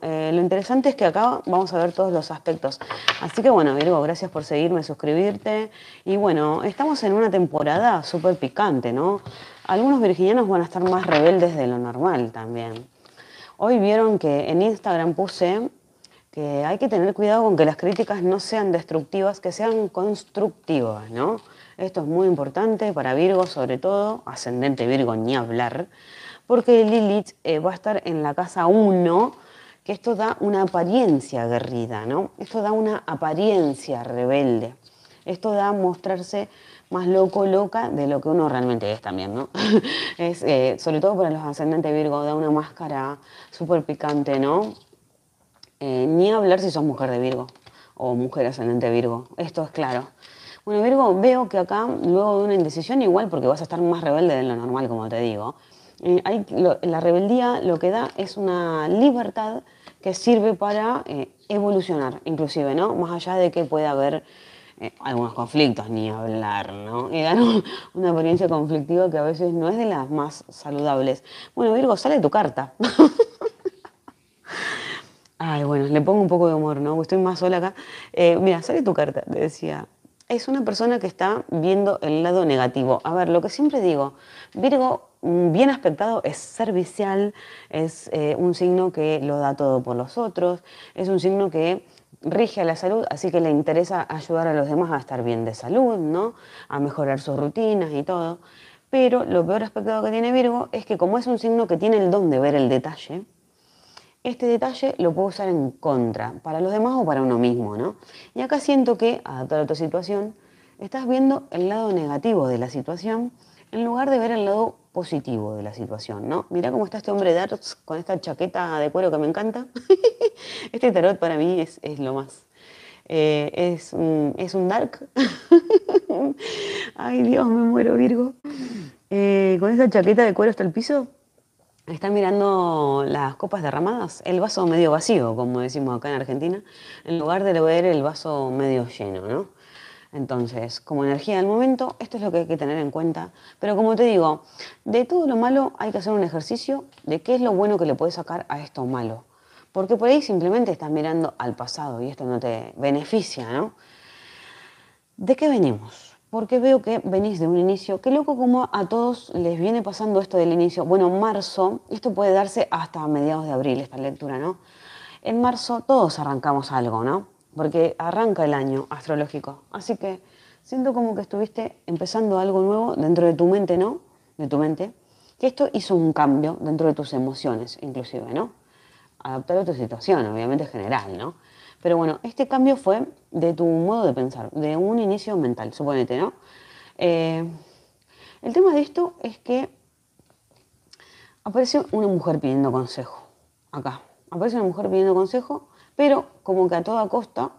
Eh, lo interesante es que acá vamos a ver todos los aspectos. Así que bueno, Virgo, gracias por seguirme, suscribirte. Y bueno, estamos en una temporada súper picante, ¿no? Algunos virginianos van a estar más rebeldes de lo normal también. Hoy vieron que en Instagram puse que hay que tener cuidado con que las críticas no sean destructivas, que sean constructivas, ¿no? Esto es muy importante para Virgo, sobre todo, ascendente Virgo, ni hablar, porque Lilith eh, va a estar en la casa 1 que esto da una apariencia aguerrida, ¿no? Esto da una apariencia rebelde. Esto da mostrarse más loco, loca de lo que uno realmente es también, ¿no? es, eh, sobre todo para los ascendentes Virgo, da una máscara súper picante, ¿no? Eh, ni hablar si sos mujer de Virgo o mujer ascendente Virgo, esto es claro. Bueno, Virgo, veo que acá, luego de una indecisión, igual porque vas a estar más rebelde de lo normal, como te digo, eh, la rebeldía lo que da es una libertad que sirve para eh, evolucionar, inclusive, ¿no? Más allá de que pueda haber eh, algunos conflictos, ni hablar, ¿no? Y dar una apariencia conflictiva que a veces no es de las más saludables. Bueno, Virgo, sale tu carta. Ay, bueno, le pongo un poco de humor, ¿no? Estoy más sola acá. mira, sale tu carta, te decía es una persona que está viendo el lado negativo. A ver, lo que siempre digo, Virgo mm, bien aspectado es servicial, es eh, un signo que lo da todo por los otros, es un signo que rige a la salud, así que le interesa ayudar a los demás a estar bien de salud, ¿no? A mejorar sus rutinas y todo. Pero lo peor aspectado que tiene Virgo es que como es un signo que tiene el don de ver el detalle, este detalle lo puedo usar en contra, para los demás o para uno mismo, ¿no? Y acá siento que, adaptado a tu situación, estás viendo el lado negativo de la situación en lugar de ver el lado positivo de la situación, ¿no? Mirá cómo está este hombre darts con esta chaqueta de cuero que me encanta. este tarot para mí es, lo más. Eh, es, un, dark. Ay, Dios, me muero, Virgo. Eh, con esa chaqueta de cuero hasta el piso, están mirando las copas derramadas, el vaso medio vacío, como decimos acá en Argentina, en lugar de ver el vaso medio lleno, ¿no? Entonces, como energía del momento, esto es lo que hay que tener en cuenta. Pero como te digo, de todo lo malo hay que hacer un ejercicio de qué es lo bueno que le puedes sacar a esto malo. Porque por ahí simplemente estás mirando al pasado y esto no te beneficia, ¿no? ¿De qué venimos? porque veo que venís de un inicio. Qué loco como a todos les viene pasando esto del inicio. Bueno, marzo, esto puede darse hasta mediados de abril, esta lectura, ¿no? En marzo todos arrancamos algo, ¿no? Porque arranca el año astrológico. Así que siento como que estuviste empezando algo nuevo dentro de tu mente, ¿no? De tu mente. Que esto hizo un cambio dentro de tus emociones, inclusive, ¿no? Adaptar a tu situación, obviamente general, ¿no? Pero bueno, este cambio fue de tu modo de pensar, de un inicio mental, suponete, ¿no? Eh, el tema de esto es que aparece una mujer pidiendo consejo, acá. Aparece una mujer pidiendo consejo, pero como que a toda costa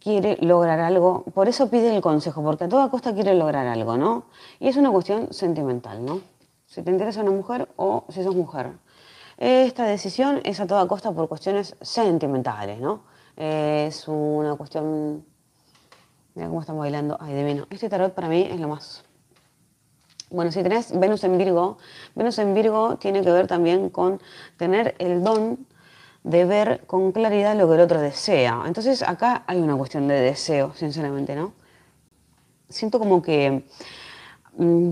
quiere lograr algo, por eso pide el consejo, porque a toda costa quiere lograr algo, ¿no? Y es una cuestión sentimental, ¿no? Si te interesa una mujer o si sos mujer. Esta decisión es a toda costa por cuestiones sentimentales, ¿no? Es una cuestión... Mira cómo estamos bailando. Ay, de Este tarot para mí es lo más... Bueno, si tenés Venus en Virgo, Venus en Virgo tiene que ver también con tener el don de ver con claridad lo que el otro desea. Entonces acá hay una cuestión de deseo, sinceramente, ¿no? Siento como que mm,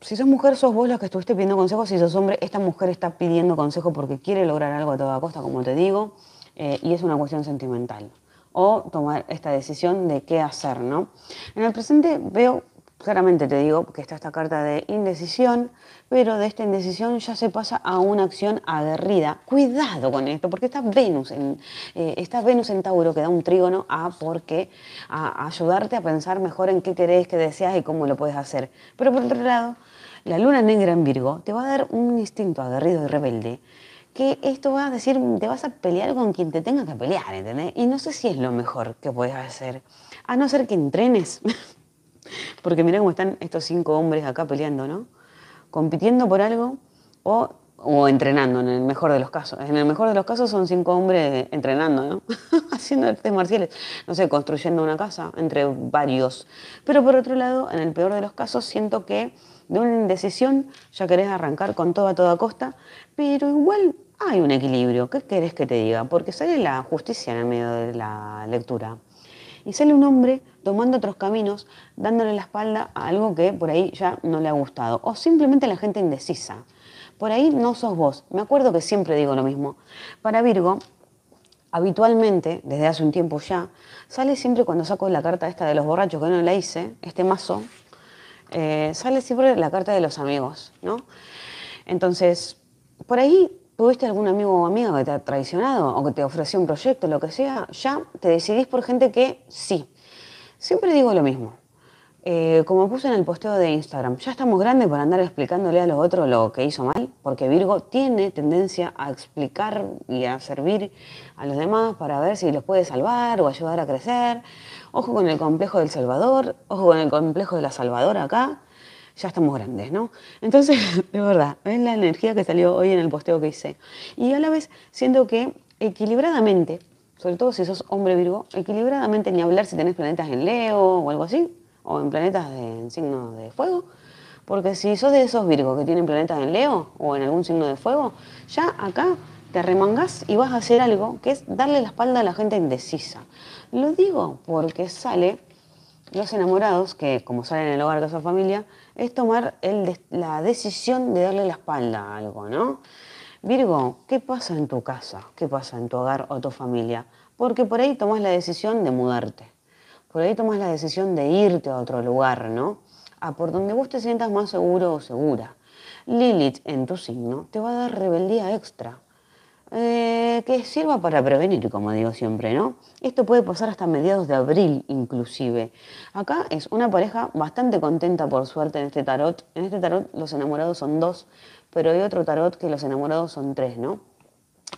si sos mujer, sos vos la que estuviste pidiendo consejos. Si sos hombre, esta mujer está pidiendo consejo porque quiere lograr algo a toda costa, como te digo, eh, y es una cuestión sentimental. O tomar esta decisión de qué hacer, ¿no? En el presente veo, claramente te digo, que está esta carta de indecisión, pero de esta indecisión ya se pasa a una acción aguerrida. Cuidado con esto, porque está Venus en, eh, está Venus en Tauro, que da un trígono a porque a ayudarte a pensar mejor en qué querés, qué deseas y cómo lo puedes hacer. Pero por otro lado, la luna negra en Virgo te va a dar un instinto aguerrido y rebelde que esto va a decir, te vas a pelear con quien te tenga que pelear, ¿entendés? Y no sé si es lo mejor que puedes hacer, a no ser que entrenes. Porque mira cómo están estos cinco hombres acá peleando, ¿no? Compitiendo por algo o, o, entrenando, en el mejor de los casos. En el mejor de los casos son cinco hombres entrenando, ¿no? Haciendo artes marciales, no sé, construyendo una casa entre varios. Pero por otro lado, en el peor de los casos, siento que de una indecisión ya querés arrancar con todo a toda costa, pero igual hay un equilibrio. ¿Qué querés que te diga? Porque sale la justicia en el medio de la lectura. Y sale un hombre tomando otros caminos, dándole la espalda a algo que por ahí ya no le ha gustado. O simplemente la gente indecisa. Por ahí no sos vos. Me acuerdo que siempre digo lo mismo. Para Virgo, habitualmente, desde hace un tiempo ya, sale siempre cuando saco la carta esta de los borrachos que no la hice, este mazo, eh, sale siempre la carta de los amigos, ¿no? Entonces, por ahí tuviste algún amigo o amiga que te ha traicionado o que te ofreció un proyecto, lo que sea, ya te decidís por gente que sí. Siempre digo lo mismo. Eh, como puse en el posteo de Instagram, ya estamos grandes para andar explicándole a los otros lo que hizo mal, porque Virgo tiene tendencia a explicar y a servir a los demás para ver si los puede salvar o ayudar a crecer. Ojo con el complejo del Salvador, ojo con el complejo de la Salvadora acá, ya estamos grandes, ¿no? Entonces, de verdad, es la energía que salió hoy en el posteo que hice. Y a la vez siento que equilibradamente, sobre todo si sos hombre Virgo, equilibradamente ni hablar si tenés planetas en Leo o algo así, o en planetas de, signo de fuego. Porque si sos de esos Virgos que tienen planetas en Leo o en algún signo de fuego, ya acá te remangás y vas a hacer algo que es darle la espalda a la gente indecisa. Lo digo porque sale los enamorados, que como salen en el hogar de su familia, es tomar la decisión de darle la espalda a algo, ¿no? Virgo, ¿qué pasa en tu casa? ¿Qué pasa en tu hogar o tu familia? Porque por ahí tomas la decisión de mudarte por ahí tomas la decisión de irte a otro lugar, ¿no? A por donde vos te sientas más seguro o segura. Lilith en tu signo te va a dar rebeldía extra. Eh, que sirva para prevenir, como digo siempre, ¿no? Esto puede pasar hasta mediados de abril inclusive. Acá es una pareja bastante contenta por suerte en este tarot. En este tarot los enamorados son dos, pero hay otro tarot que los enamorados son tres, ¿no?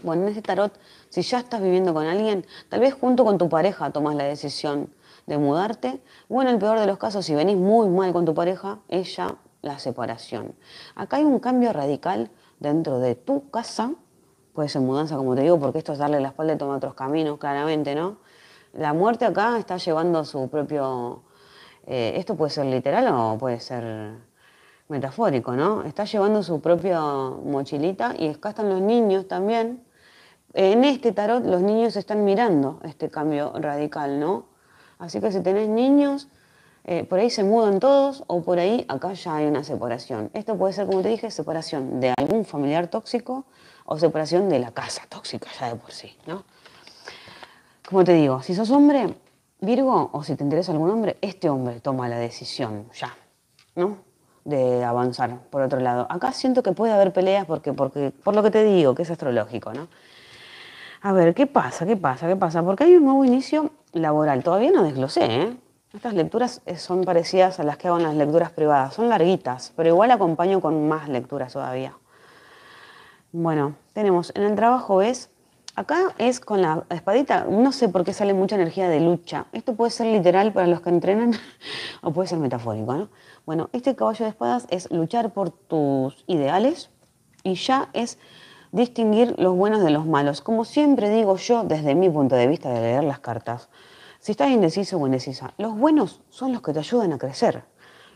Bueno, en este tarot, si ya estás viviendo con alguien, tal vez junto con tu pareja tomas la decisión de mudarte, bueno, el peor de los casos, si venís muy mal con tu pareja, es ya la separación. Acá hay un cambio radical dentro de tu casa, puede ser mudanza, como te digo, porque esto es darle la espalda y tomar otros caminos, claramente, ¿no? La muerte acá está llevando su propio... Eh, esto puede ser literal o puede ser metafórico, ¿no? Está llevando su propia mochilita y acá están los niños también. En este tarot los niños están mirando este cambio radical, ¿no? Así que si tenés niños, eh, por ahí se mudan todos o por ahí acá ya hay una separación. Esto puede ser, como te dije, separación de algún familiar tóxico o separación de la casa tóxica ya de por sí, ¿no? Como te digo, si sos hombre, Virgo, o si te interesa algún hombre, este hombre toma la decisión ya, ¿no? De avanzar por otro lado. Acá siento que puede haber peleas porque, porque, por lo que te digo, que es astrológico, ¿no? a ver, ¿qué pasa? ¿Qué pasa? ¿Qué pasa? Porque hay un nuevo inicio laboral. Todavía no desglosé, ¿eh? Estas lecturas eh, son parecidas a las que hago en las lecturas privadas. Son larguitas, pero igual acompaño con más lecturas todavía. Bueno, tenemos en el trabajo es acá es con la espadita, no sé por qué sale mucha energía de lucha. Esto puede ser literal para los que entrenan o puede ser metafórico, ¿no? Bueno, este caballo de espadas es luchar por tus ideales y ya es distinguir los buenos de los malos. Como siempre digo yo, desde mi punto de vista de leer las cartas, si estás indeciso o indecisa, los buenos son los que te ayudan a crecer.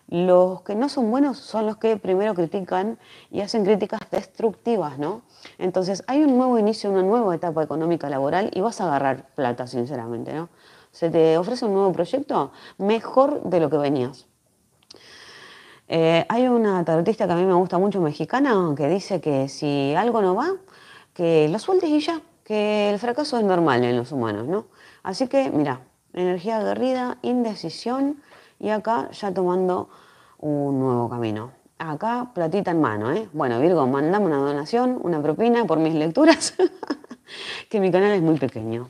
Los que no son buenos son los que primero critican y hacen críticas destructivas, ¿no? Entonces hay un nuevo inicio, una nueva etapa económica laboral y vas a agarrar plata, sinceramente, ¿no? Se te ofrece un nuevo proyecto mejor de lo que venías. Eh, hay una tarotista que a mí me gusta mucho, mexicana, que dice que si algo no va, que lo sueltes y ya, que el fracaso es normal en los humanos, ¿no? Así que, mira, energía aguerrida, indecisión y acá ya tomando un nuevo camino. Acá, platita en mano, ¿eh? Bueno, Virgo, mandame una donación, una propina por mis lecturas, que mi canal es muy pequeño.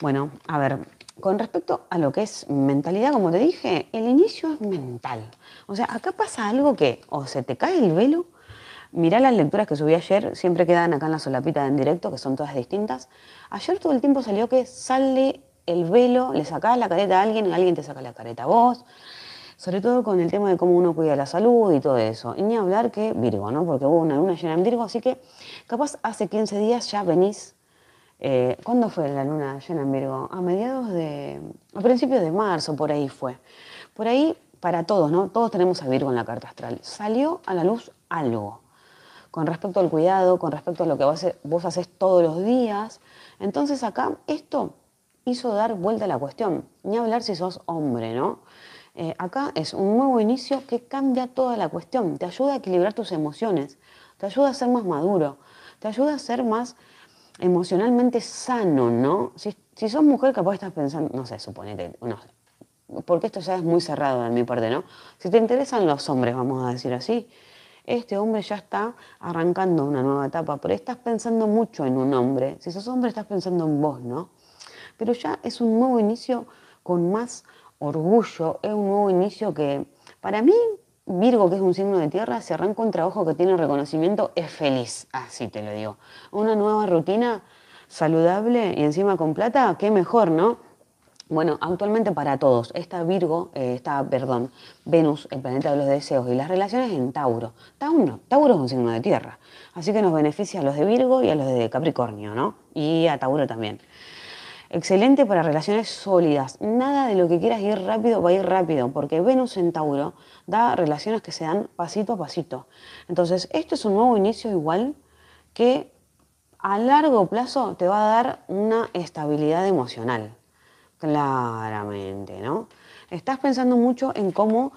Bueno, a ver, con respecto a lo que es mentalidad, como te dije, el inicio es mental. O sea, acá pasa algo que o se te cae el velo, mirá las lecturas que subí ayer, siempre quedan acá en la solapita en directo, que son todas distintas. Ayer todo el tiempo salió que sale el velo, le sacás la careta a alguien, alguien te saca la careta a vos. Sobre todo con el tema de cómo uno cuida la salud y todo eso. Y ni hablar que Virgo, ¿no? Porque hubo una luna llena en Virgo, así que capaz hace 15 días ya venís eh, ¿Cuándo fue la luna llena en Virgo? A mediados de. a principios de marzo, por ahí fue. Por ahí, para todos, ¿no? Todos tenemos a Virgo en la carta astral. Salió a la luz algo. Con respecto al cuidado, con respecto a lo que vos, haces todos los días. Entonces, acá, esto hizo dar vuelta a la cuestión. Ni hablar si sos hombre, ¿no? Eh, acá es un nuevo inicio que cambia toda la cuestión. Te ayuda a equilibrar tus emociones. Te ayuda a ser más maduro. Te ayuda a ser más emocionalmente sano, ¿no? Si, si sos mujer, capaz estás pensando, no sé, suponete, no porque esto ya es muy cerrado de mi parte, ¿no? Si te interesan los hombres, vamos a decir así, este hombre ya está arrancando una nueva etapa, pero estás pensando mucho en un hombre. Si sos hombre, estás pensando en vos, ¿no? Pero ya es un nuevo inicio con más orgullo, es un nuevo inicio que para mí Virgo, que es un signo de tierra, se arranca un trabajo que tiene reconocimiento, es feliz, así te lo digo. Una nueva rutina saludable y encima con plata, qué mejor, ¿no? Bueno, actualmente para todos, está Virgo, eh, está, perdón, Venus, el planeta de los deseos y las relaciones en Tauro. Tauro, Tauro es un signo de tierra, así que nos beneficia a los de Virgo y a los de Capricornio, ¿no? Y a Tauro también. Excelente para relaciones sólidas. Nada de lo que quieras ir rápido va a ir rápido, porque Venus en Tauro da relaciones que se dan pasito a pasito. Entonces, esto es un nuevo inicio igual que a largo plazo te va a dar una estabilidad emocional. Claramente, ¿no? Estás pensando mucho en cómo,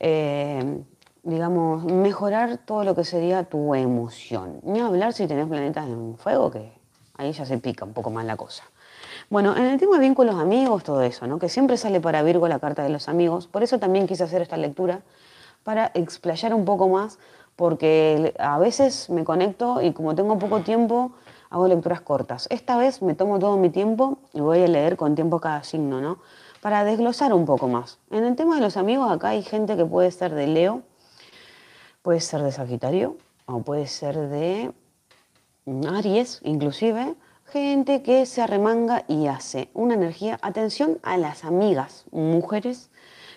eh, digamos, mejorar todo lo que sería tu emoción. Ni hablar si tenés planetas en fuego, que ahí ya se pica un poco más la cosa. Bueno, en eh, el tema de vínculos amigos, todo eso, ¿no? que siempre sale para Virgo la carta de los amigos, por eso también quise hacer esta lectura, para explayar un poco más, porque a veces me conecto y como tengo poco tiempo, hago lecturas cortas. Esta vez me tomo todo mi tiempo y voy a leer con tiempo cada signo, ¿no? Para desglosar un poco más. En el tema de los amigos, acá hay gente que puede ser de Leo, puede ser de Sagitario, o puede ser de Aries, inclusive, gente que se arremanga y hace una energía. Atención a las amigas, mujeres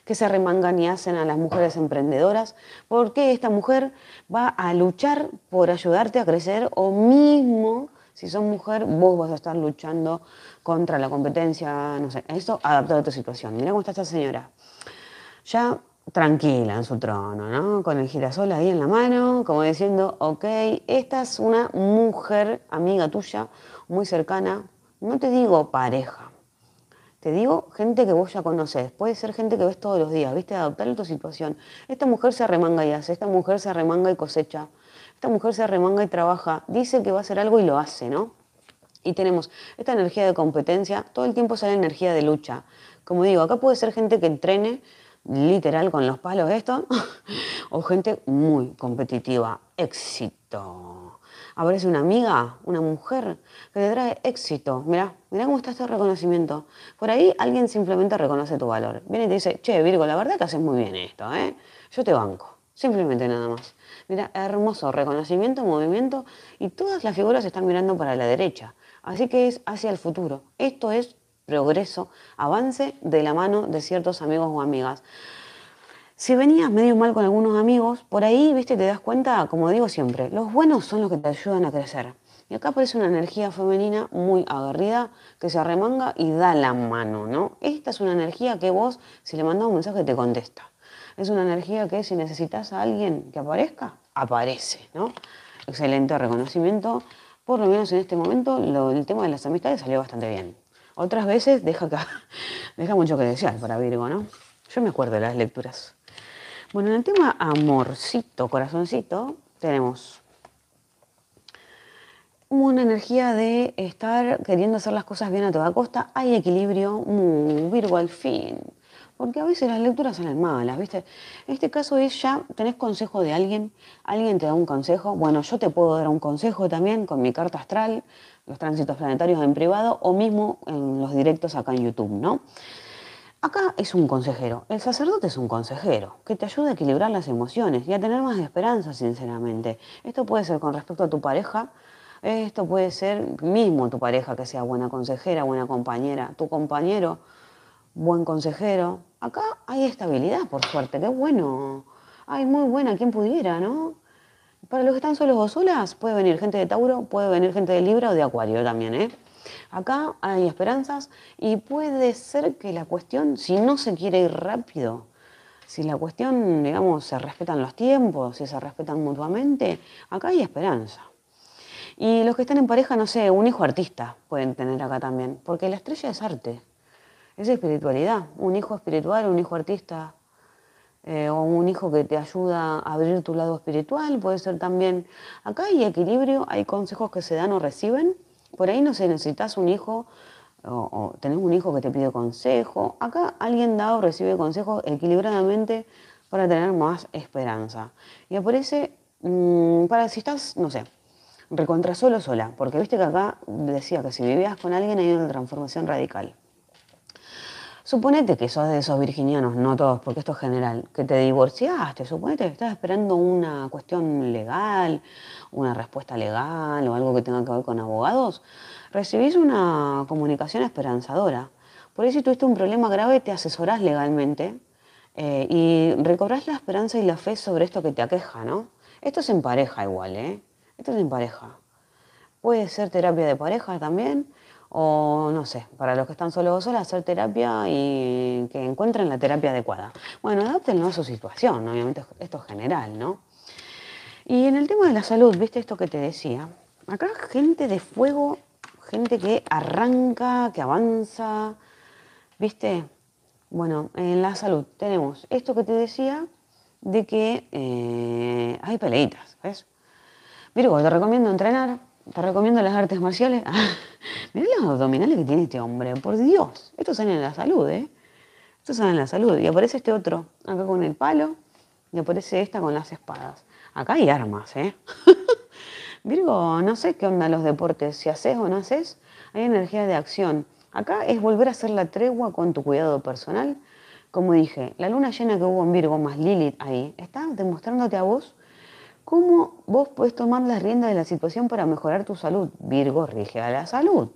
que se arremangan y hacen a las mujeres emprendedoras, porque esta mujer va a luchar por ayudarte a crecer o mismo, si son mujer, vos vas a estar luchando contra la competencia, no sé, esto adaptado a tu situación. Mirá cómo está esta señora. Ya tranquila en su trono, ¿no? Con el girasol ahí en la mano, como diciendo, ok, esta es una mujer amiga tuya, muy cercana, no te digo pareja, te digo gente que vos ya conoces, puede ser gente que ves todos los días, viste, adaptar tu situación. Esta mujer se arremanga y hace, esta mujer se arremanga y cosecha, esta mujer se arremanga y trabaja, dice que va a hacer algo y lo hace, ¿no? Y tenemos esta energía de competencia, todo el tiempo sale energía de lucha. Como digo, acá puede ser gente que entrene literal con los palos esto, o gente muy competitiva. Éxito aparece una amiga, una mujer, que te trae éxito. Mirá, mirá cómo está este reconocimiento. Por ahí alguien simplemente reconoce tu valor. Viene y te dice, che, Virgo, la verdad que haces muy bien esto, ¿eh? Yo te banco. Simplemente nada más. Mira, hermoso reconocimiento, movimiento y todas las figuras están mirando para la derecha. Así que es hacia el futuro. Esto es progreso, avance de la mano de ciertos amigos o amigas. Si venías medio mal con algunos amigos, por ahí, viste, te das cuenta, como digo siempre, los buenos son los que te ayudan a crecer. Y acá aparece una energía femenina muy agarrida, que se arremanga y da la mano, ¿no? Esta es una energía que vos, si le mandás un mensaje, te contesta. Es una energía que si necesitas a alguien que aparezca, aparece, ¿no? Excelente reconocimiento. Por lo menos en este momento, el tema de las amistades salió bastante bien. Otras veces deja, que, deja mucho que desear para Virgo, ¿no? Yo me acuerdo de las lecturas. Bueno, en el tema amorcito, corazoncito, tenemos una energía de estar queriendo hacer las cosas bien a toda costa. Hay equilibrio, muy Virgo al fin. Porque a veces las lecturas salen malas, ¿viste? En este caso es ya, tenés consejo de alguien, alguien te da un consejo, bueno, yo te puedo dar un consejo también con mi carta astral, los tránsitos planetarios en privado o mismo en los directos acá en YouTube, ¿no? Acá es un consejero. El sacerdote es un consejero que te ayuda a equilibrar las emociones y a tener más esperanza, sinceramente. Esto puede ser con respecto a tu pareja, esto puede ser mismo tu pareja que sea buena consejera, buena compañera, tu compañero, buen consejero. Acá hay estabilidad, por suerte, qué bueno. hay muy buena, quien pudiera, ¿no? Para los que están solos o solas, puede venir gente de Tauro, puede venir gente de Libra o de Acuario también, ¿eh? Acá hay esperanzas y puede ser que la cuestión, si no se quiere ir rápido, si la cuestión, digamos, se respetan los tiempos, si se respetan mutuamente, acá hay esperanza. Y los que están en pareja, no sé, un hijo artista pueden tener acá también, porque la estrella es arte, es espiritualidad, un hijo espiritual, un hijo artista, eh, o un hijo que te ayuda a abrir tu lado espiritual, puede ser también. Acá hay equilibrio, hay consejos que se dan o reciben, por ahí no sé, necesitas un hijo o, tener tenés un hijo que te pide consejo. Acá alguien da o recibe consejos equilibradamente para tener más esperanza. Y aparece mm, para si estás, no sé, recontra solo sola, porque viste que acá decía que si vivías con alguien hay una transformación radical. Suponete que sos de esos virginianos, no todos, porque esto es general, que te divorciaste, suponete que estás esperando una cuestión legal, una respuesta legal o algo que tenga que ver con abogados, recibís una comunicación esperanzadora. Por eso si tuviste un problema grave te asesorás legalmente eh, y recobrás la esperanza y la fe sobre esto que te aqueja, ¿no? Esto es en pareja igual, ¿eh? Esto es en pareja. Puede ser terapia de pareja también o no sé, para los que están solos o solas, hacer terapia y que encuentren la terapia adecuada. Bueno, adaptenlo a su situación, obviamente esto es general, ¿no? Y en el tema de la salud, ¿viste esto que te decía? Acá gente de fuego, gente que arranca, que avanza, ¿viste? Bueno, en la salud tenemos esto que te decía de que eh, hay peleitas, ¿ves? Virgo, te recomiendo entrenar, te recomiendo las artes marciales. Mirá los abdominales que tiene este hombre, por Dios. estos sale en la salud, ¿eh? Esto sale en la salud. Y aparece este otro, acá con el palo, y aparece esta con las espadas. Acá hay armas, ¿eh? Virgo, no sé qué onda los deportes, si haces o no haces, hay energía de acción. Acá es volver a hacer la tregua con tu cuidado personal. Como dije, la luna llena que hubo en Virgo más Lilith ahí, está demostrándote a vos ¿Cómo vos podés tomar las riendas de la situación para mejorar tu salud? Virgo rige a la salud.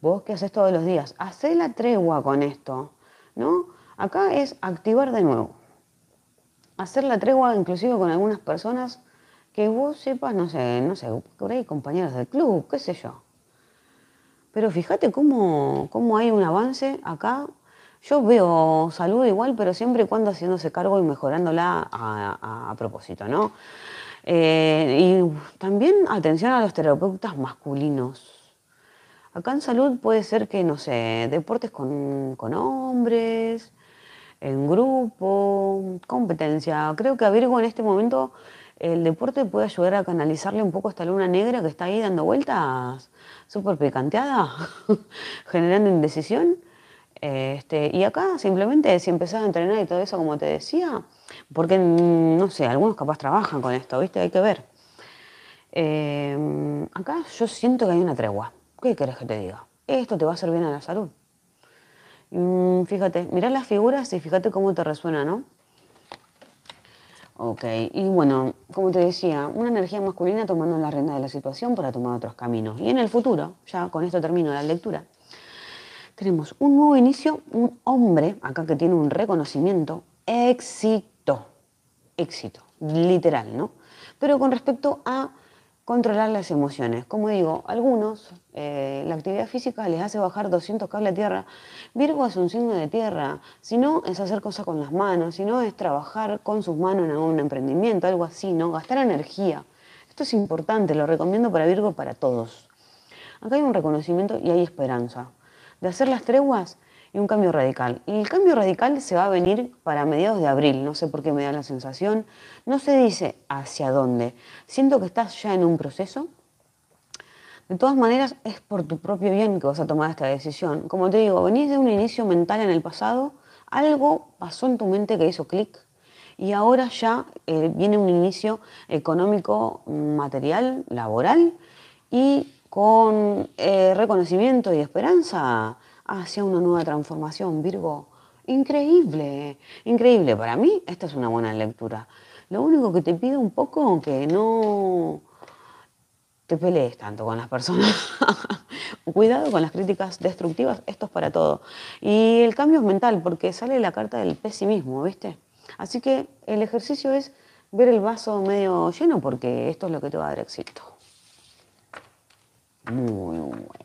Vos qué haces todos los días, hacé la tregua con esto, ¿no? Acá es activar de nuevo. Hacer la tregua inclusive con algunas personas que vos sepas, no sé, no sé, por ahí compañeros del club, qué sé yo. Pero fíjate cómo, cómo hay un avance acá yo veo salud igual, pero siempre y cuando haciéndose cargo y mejorándola a, propósito, ¿no? Eh, y también atención a los terapeutas masculinos. Acá en salud puede ser que, no sé, deportes con, con hombres, en grupo, competencia. Creo que a Virgo en este momento el deporte puede ayudar a canalizarle un poco esta luna negra que está ahí dando vueltas, súper picanteada, generando indecisión. Este, y acá simplemente si empezás a entrenar y todo eso, como te decía, porque mm, no sé, algunos capaz trabajan con esto, ¿viste? Hay que ver. Em, acá yo siento que hay una tregua. ¿Qué querés que te diga? Esto te va a hacer bien a la salud. Mm, fíjate, mirá las figuras y fíjate cómo te resuena, ¿no? Ok, y bueno, como te decía, una energía masculina tomando la rienda de la situación para tomar otros caminos. Y en el futuro, ya con esto termino la lectura, tenemos un nuevo inicio, un hombre, acá que tiene un reconocimiento, éxito, éxito, literal, ¿no? Pero con respecto a controlar las emociones. Como digo, algunos, eh, la actividad física les hace bajar 200 cables la tierra. Virgo es un signo de tierra. Si no, es hacer cosas con las manos. Si no, es trabajar con sus manos en algún emprendimiento, algo así, ¿no? Gastar energía. Esto es importante, lo recomiendo para Virgo, para todos. Acá hay un reconocimiento y hay esperanza de hacer las treguas y un cambio radical. Y el cambio radical se va a venir para mediados de abril, no sé por qué me da la sensación, no se dice hacia dónde. Siento que estás ya en un proceso. De todas maneras, es por tu propio bien que vas a tomar esta decisión. Como te digo, venís de un inicio mental en el pasado, algo pasó en tu mente que hizo clic y ahora ya eh, viene un inicio económico, material, laboral y con eh, reconocimiento y esperanza hacia una nueva transformación, Virgo. Increíble, eh. increíble. Para mí, esta es una buena lectura. Lo único que te pido un poco que no te pelees tanto con las personas. Cuidado con las críticas destructivas, esto es para todo. Y el cambio es mental, porque sale la carta del pesimismo, ¿viste? Así que el ejercicio es ver el vaso medio lleno, porque esto es lo que te va a dar éxito. 嗯。